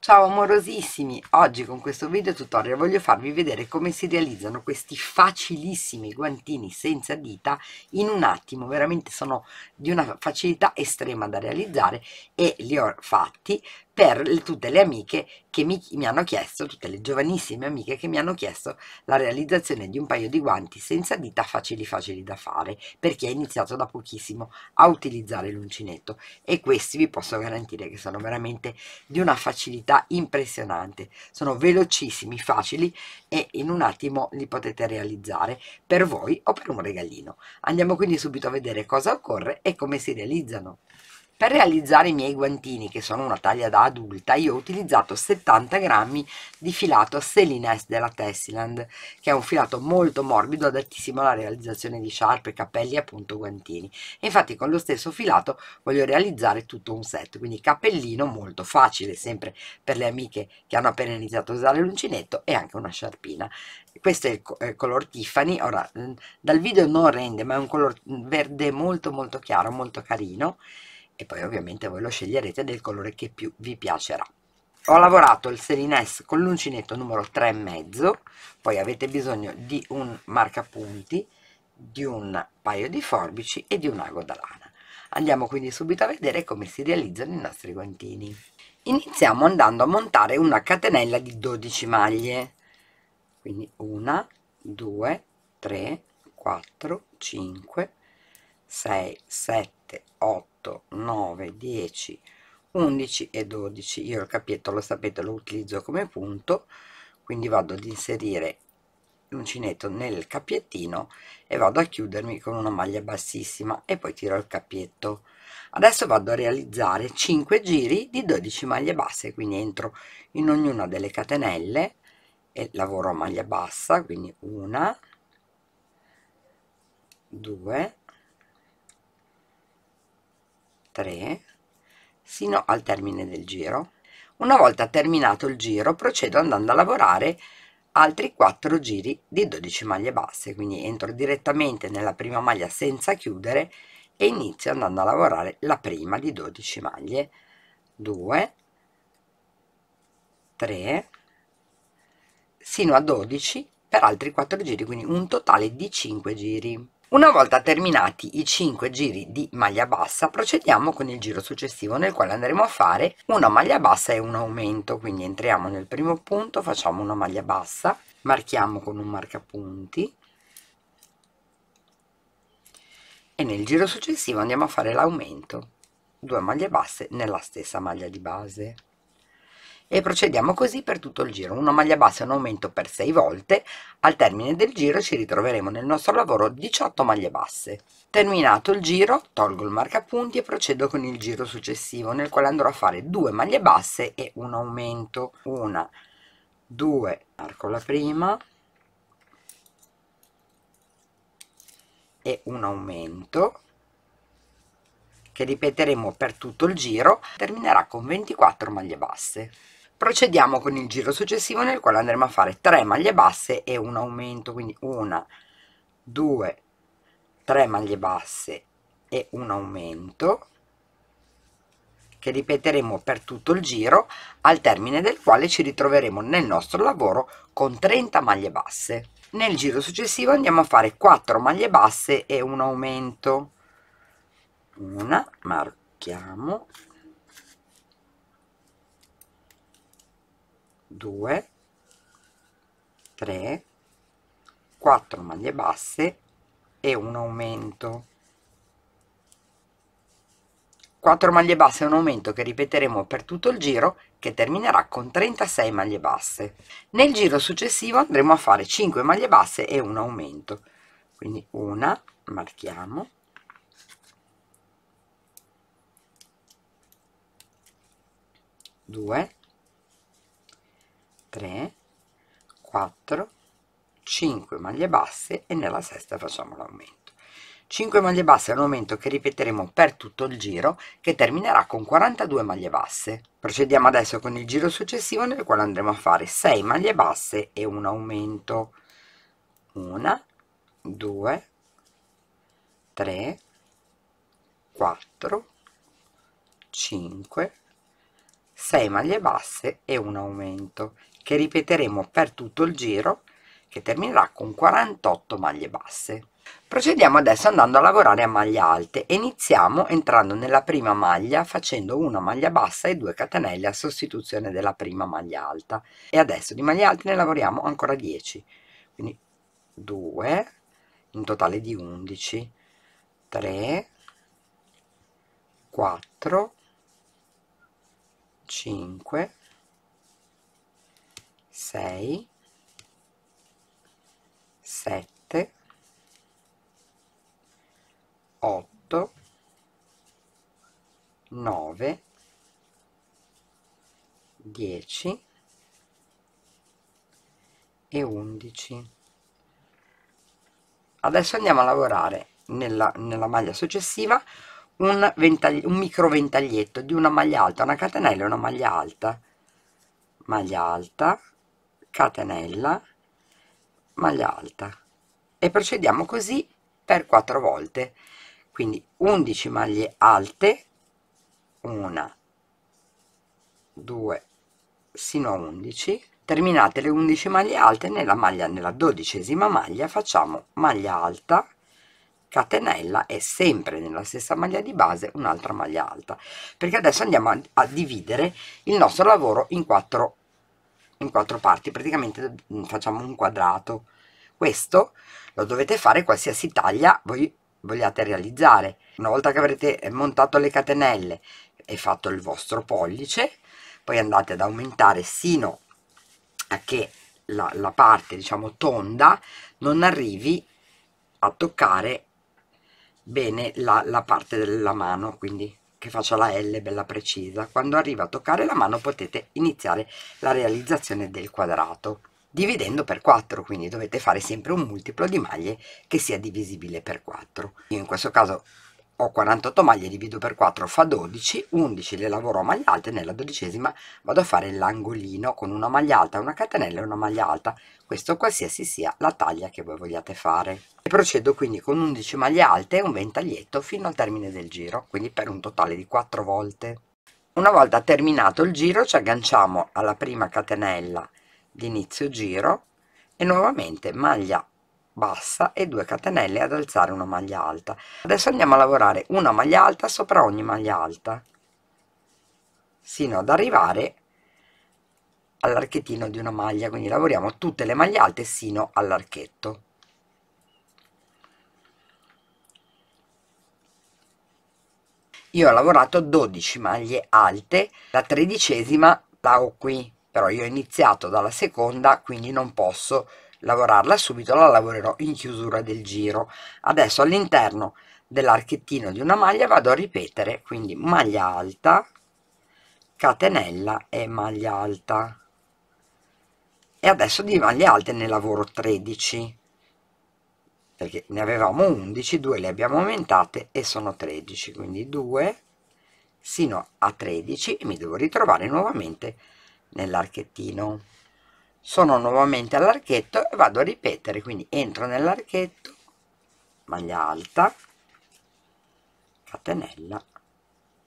Ciao amorosissimi, oggi con questo video tutorial voglio farvi vedere come si realizzano questi facilissimi guantini senza dita in un attimo, veramente sono di una facilità estrema da realizzare e li ho fatti per le, tutte le amiche che mi, mi, hanno chiesto, tutte le giovanissime amiche che mi hanno chiesto la realizzazione di un paio di guanti senza dita facili facili da fare, per chi ha iniziato da pochissimo a utilizzare l'uncinetto e questi vi posso garantire che sono veramente di una facilità impressionante, sono velocissimi, facili e in un attimo li potete realizzare per voi o per un regalino. Andiamo quindi subito a vedere cosa occorre e come si realizzano. Per realizzare i miei guantini, che sono una taglia da adulta, io ho utilizzato 70 grammi di filato Selines della Tessiland, che è un filato molto morbido, adattissimo alla realizzazione di sciarpe, capelli e appunto guantini. E infatti con lo stesso filato voglio realizzare tutto un set, quindi cappellino molto facile, sempre per le amiche che hanno appena iniziato a usare l'uncinetto e anche una sciarpina. Questo è il, co il eh, color Tiffany, ora mm, dal video non rende, ma è un color mm, verde molto molto chiaro, molto carino e poi ovviamente voi lo sceglierete del colore che più vi piacerà ho lavorato il Selines con l'uncinetto numero 3,5 poi avete bisogno di un marcapunti di un paio di forbici e di un ago da lana andiamo quindi subito a vedere come si realizzano i nostri guantini iniziamo andando a montare una catenella di 12 maglie quindi 1 2 3 4 5 6 7 8 8 9 10 11 e 12 io il cappietto lo sapete lo utilizzo come punto quindi vado ad inserire l'uncinetto nel cappiettino e vado a chiudermi con una maglia bassissima e poi tiro il cappietto adesso vado a realizzare 5 giri di 12 maglie basse quindi entro in ognuna delle catenelle e lavoro a maglia bassa quindi una 2 3 sino al termine del giro una volta terminato il giro procedo andando a lavorare altri 4 giri di 12 maglie basse quindi entro direttamente nella prima maglia senza chiudere e inizio andando a lavorare la prima di 12 maglie 2 3 sino a 12 per altri 4 giri quindi un totale di 5 giri una volta terminati i 5 giri di maglia bassa procediamo con il giro successivo nel quale andremo a fare una maglia bassa e un aumento, quindi entriamo nel primo punto, facciamo una maglia bassa, marchiamo con un marcapunti e nel giro successivo andiamo a fare l'aumento, due maglie basse nella stessa maglia di base e procediamo così per tutto il giro. Una maglia bassa e un aumento per 6 volte, al termine del giro ci ritroveremo nel nostro lavoro 18 maglie basse. Terminato il giro tolgo il marcapunti e procedo con il giro successivo nel quale andrò a fare due maglie basse e un aumento. Una, due, arco la prima e un aumento che ripeteremo per tutto il giro, terminerà con 24 maglie basse procediamo con il giro successivo nel quale andremo a fare 3 maglie basse e un aumento quindi una 2 3 maglie basse e un aumento che ripeteremo per tutto il giro al termine del quale ci ritroveremo nel nostro lavoro con 30 maglie basse nel giro successivo andiamo a fare 4 maglie basse e un aumento una marchiamo 2 3 4 maglie basse e un aumento 4 maglie basse e un aumento che ripeteremo per tutto il giro che terminerà con 36 maglie basse nel giro successivo andremo a fare 5 maglie basse e un aumento quindi una marchiamo due 3 4 5 maglie basse e nella sesta facciamo l'aumento 5 maglie basse è un aumento che ripeteremo per tutto il giro che terminerà con 42 maglie basse procediamo adesso con il giro successivo nel quale andremo a fare 6 maglie basse e un aumento 1 2 3 4 5 6 maglie basse e un aumento che ripeteremo per tutto il giro che terminerà con 48 maglie basse procediamo adesso andando a lavorare a maglie alte iniziamo entrando nella prima maglia facendo una maglia bassa e 2 catenelle a sostituzione della prima maglia alta e adesso di maglie alte ne lavoriamo ancora 10 quindi 2 in totale di 11 3 4 5 6 7 8 9 10 e 11 adesso andiamo a lavorare nella, nella maglia successiva un, ventagli, un micro ventaglietto di una maglia alta una catenella e una maglia alta maglia alta catenella maglia alta e procediamo così per quattro volte quindi 11 maglie alte una 2 sino a 11 terminate le 11 maglie alte nella maglia nella dodicesima maglia facciamo maglia alta catenella e sempre nella stessa maglia di base un'altra maglia alta perché adesso andiamo a, a dividere il nostro lavoro in quattro in quattro parti praticamente mm, facciamo un quadrato questo lo dovete fare qualsiasi taglia voi vogliate realizzare una volta che avrete montato le catenelle e fatto il vostro pollice poi andate ad aumentare sino a che la, la parte diciamo tonda non arrivi a toccare bene la, la parte della mano quindi che faccia la L bella precisa quando arriva a toccare la mano potete iniziare la realizzazione del quadrato dividendo per 4 quindi dovete fare sempre un multiplo di maglie che sia divisibile per 4 io in questo caso ho 48 maglie, divido per 4, fa 12, 11 le lavoro a maglia alte, nella dodicesima vado a fare l'angolino con una maglia alta, una catenella e una maglia alta, questo qualsiasi sia la taglia che voi vogliate fare. E procedo quindi con 11 maglie alte e un ventaglietto fino al termine del giro, quindi per un totale di 4 volte. Una volta terminato il giro ci agganciamo alla prima catenella di inizio giro e nuovamente maglia bassa e 2 catenelle ad alzare una maglia alta adesso andiamo a lavorare una maglia alta sopra ogni maglia alta sino ad arrivare all'archettino di una maglia quindi lavoriamo tutte le maglie alte sino all'archetto io ho lavorato 12 maglie alte la tredicesima la ho qui però io ho iniziato dalla seconda quindi non posso lavorarla subito la lavorerò in chiusura del giro adesso all'interno dell'archettino di una maglia vado a ripetere quindi maglia alta catenella e maglia alta e adesso di maglie alte ne lavoro 13 perché ne avevamo 11 2 le abbiamo aumentate e sono 13 quindi 2 sino a 13 e mi devo ritrovare nuovamente nell'archettino sono nuovamente all'archetto e vado a ripetere quindi entro nell'archetto maglia alta catenella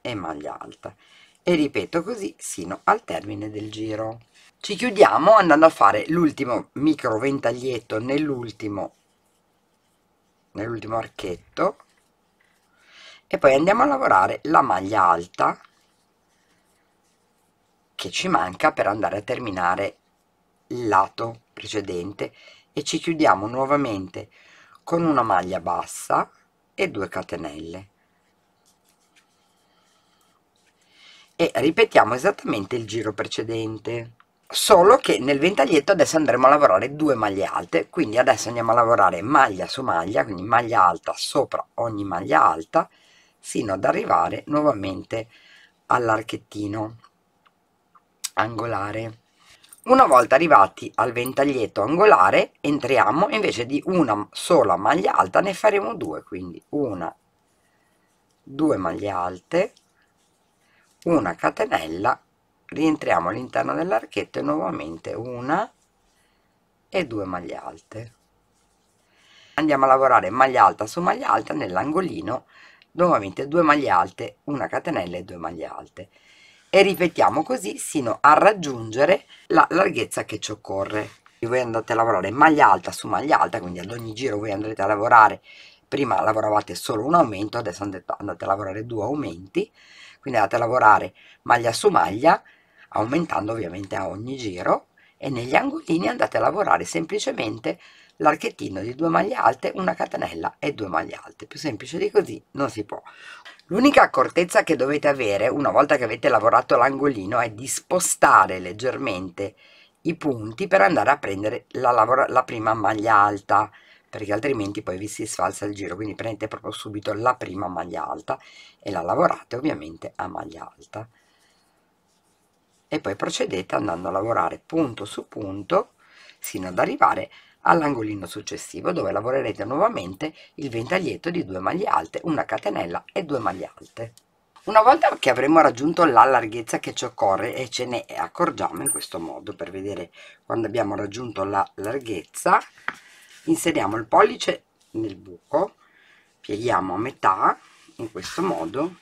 e maglia alta e ripeto così sino al termine del giro ci chiudiamo andando a fare l'ultimo micro ventaglietto nell'ultimo nell'ultimo archetto e poi andiamo a lavorare la maglia alta che ci manca per andare a terminare il lato precedente e ci chiudiamo nuovamente con una maglia bassa e 2 catenelle e ripetiamo esattamente il giro precedente solo che nel ventaglietto adesso andremo a lavorare due maglie alte quindi adesso andiamo a lavorare maglia su maglia quindi maglia alta sopra ogni maglia alta fino ad arrivare nuovamente all'archettino angolare una volta arrivati al ventaglietto angolare entriamo invece di una sola maglia alta ne faremo due quindi una due maglie alte una catenella rientriamo all'interno dell'archetto e nuovamente una e due maglie alte andiamo a lavorare maglia alta su maglia alta nell'angolino nuovamente due maglie alte una catenella e due maglie alte e ripetiamo così sino a raggiungere la larghezza che ci occorre voi andate a lavorare maglia alta su maglia alta quindi ad ogni giro voi andrete a lavorare prima lavoravate solo un aumento adesso andate, a lavorare due aumenti quindi andate a lavorare maglia su maglia aumentando ovviamente a ogni giro e negli angolini andate a lavorare semplicemente l'archettino di due maglie alte una catenella e due maglie alte più semplice di così non si può L'unica accortezza che dovete avere una volta che avete lavorato l'angolino è di spostare leggermente i punti per andare a prendere la, la prima maglia alta perché altrimenti poi vi si sfalsa il giro quindi prendete proprio subito la prima maglia alta e la lavorate ovviamente a maglia alta e poi procedete andando a lavorare punto su punto sino ad arrivare a all'angolino successivo dove lavorerete nuovamente il ventaglietto di 2 maglie alte, una catenella e due maglie alte. Una volta che avremo raggiunto la larghezza che ci occorre e ce ne accorgiamo in questo modo per vedere quando abbiamo raggiunto la larghezza, inseriamo il pollice nel buco, pieghiamo a metà in questo modo,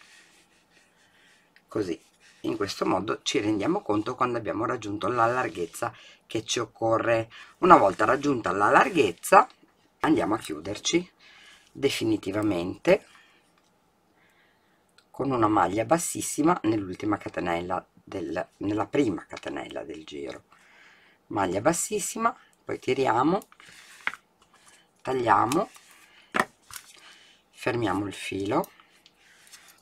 così in questo modo ci rendiamo conto quando abbiamo raggiunto la larghezza che ci occorre. Una volta raggiunta la larghezza andiamo a chiuderci definitivamente con una maglia bassissima nell'ultima catenella del, nella prima catenella del giro maglia bassissima poi tiriamo tagliamo fermiamo il filo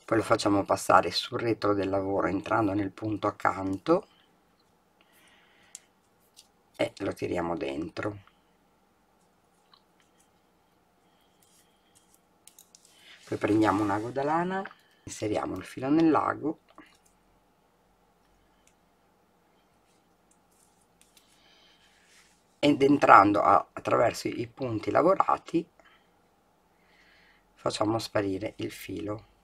poi lo facciamo passare sul retro del lavoro entrando nel punto accanto e lo tiriamo dentro poi prendiamo un ago da lana inseriamo il filo nell'ago ed entrando a, attraverso i punti lavorati facciamo sparire il filo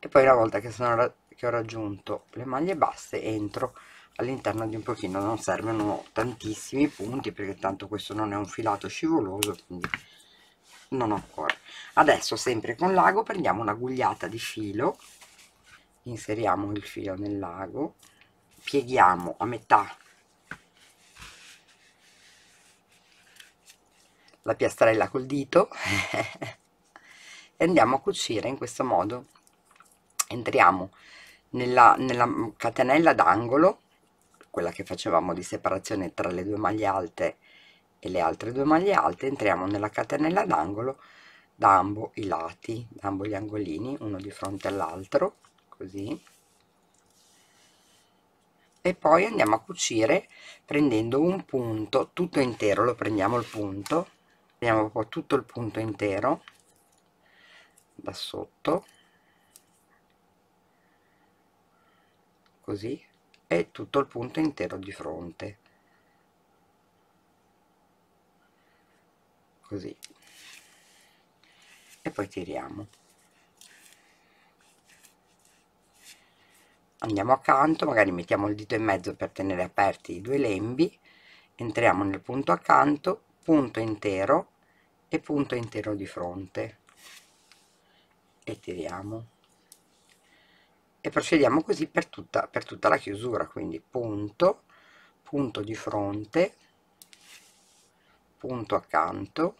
e poi una volta che, sono, che ho raggiunto le maglie basse entro all'interno di un pochino non servono tantissimi punti perché tanto questo non è un filato scivoloso quindi non occorre adesso sempre con l'ago prendiamo una gugliata di filo inseriamo il filo nell'ago pieghiamo a metà la piastrella col dito e andiamo a cucire in questo modo entriamo nella, nella catenella d'angolo quella che facevamo di separazione tra le due maglie alte e le altre due maglie alte entriamo nella catenella d'angolo da ambo i lati da ambo gli angolini uno di fronte all'altro così e poi andiamo a cucire prendendo un punto tutto intero lo prendiamo il punto prendiamo tutto il punto intero da sotto così e tutto il punto intero di fronte così e poi tiriamo andiamo accanto magari mettiamo il dito in mezzo per tenere aperti i due lembi entriamo nel punto accanto punto intero e punto intero di fronte e tiriamo e procediamo così per tutta, per tutta la chiusura quindi punto punto di fronte punto accanto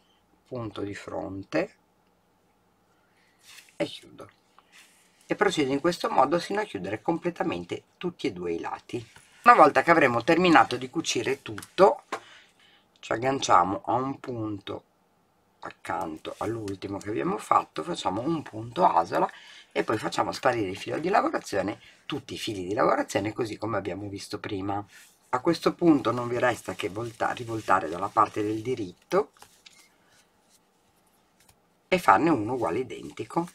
punto di fronte e chiudo e procedo in questo modo sino a chiudere completamente tutti e due i lati una volta che avremo terminato di cucire tutto ci agganciamo a un punto accanto all'ultimo che abbiamo fatto facciamo un punto asola e poi facciamo sparire il filo di lavorazione tutti i fili di lavorazione così come abbiamo visto prima a questo punto non vi resta che volta, rivoltare dalla parte del diritto e farne uno uguale identico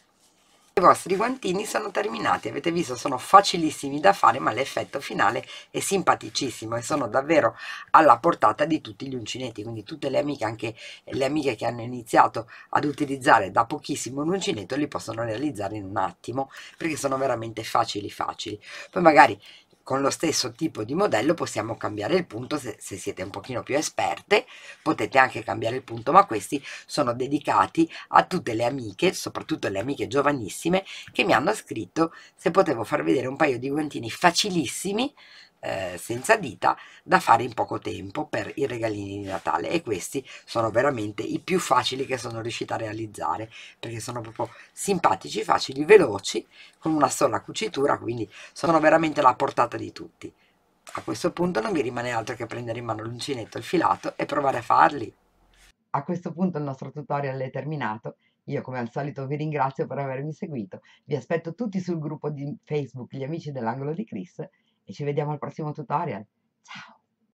i vostri guantini sono terminati, avete visto sono facilissimi da fare ma l'effetto finale è simpaticissimo e sono davvero alla portata di tutti gli uncinetti, quindi tutte le amiche, anche le amiche che hanno iniziato ad utilizzare da pochissimo un uncinetto li possono realizzare in un attimo perché sono veramente facili facili. Poi magari con lo stesso tipo di modello possiamo cambiare il punto se, se, siete un pochino più esperte potete anche cambiare il punto ma questi sono dedicati a tutte le amiche soprattutto le amiche giovanissime che mi hanno scritto se potevo far vedere un paio di guantini facilissimi eh, senza dita da fare in poco tempo per i regalini di Natale e questi sono veramente i più facili che sono riuscita a realizzare perché sono proprio simpatici, facili, veloci con una sola cucitura quindi sono veramente alla portata di tutti. A questo punto non mi rimane altro che prendere in mano l'uncinetto e il filato e provare a farli. A questo punto il nostro tutorial è terminato. Io come al solito vi ringrazio per avermi seguito. Vi aspetto tutti sul gruppo di Facebook Gli Amici dell'Angolo di Chris e ci vediamo al prossimo tutorial. Ciao!